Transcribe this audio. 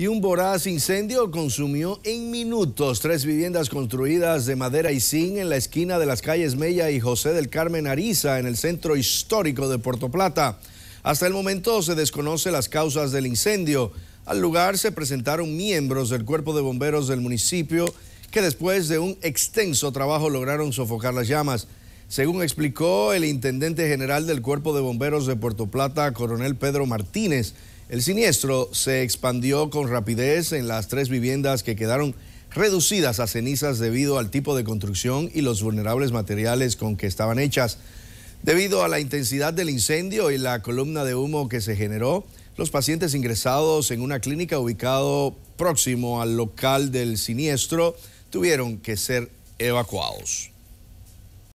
y un voraz incendio consumió en minutos tres viviendas construidas de madera y zinc en la esquina de las calles Mella y José del Carmen Ariza en el centro histórico de Puerto Plata. Hasta el momento se desconoce las causas del incendio. Al lugar se presentaron miembros del cuerpo de bomberos del municipio que después de un extenso trabajo lograron sofocar las llamas. Según explicó el intendente general del Cuerpo de Bomberos de Puerto Plata, coronel Pedro Martínez, el siniestro se expandió con rapidez en las tres viviendas que quedaron reducidas a cenizas debido al tipo de construcción y los vulnerables materiales con que estaban hechas. Debido a la intensidad del incendio y la columna de humo que se generó, los pacientes ingresados en una clínica ubicado próximo al local del siniestro tuvieron que ser evacuados.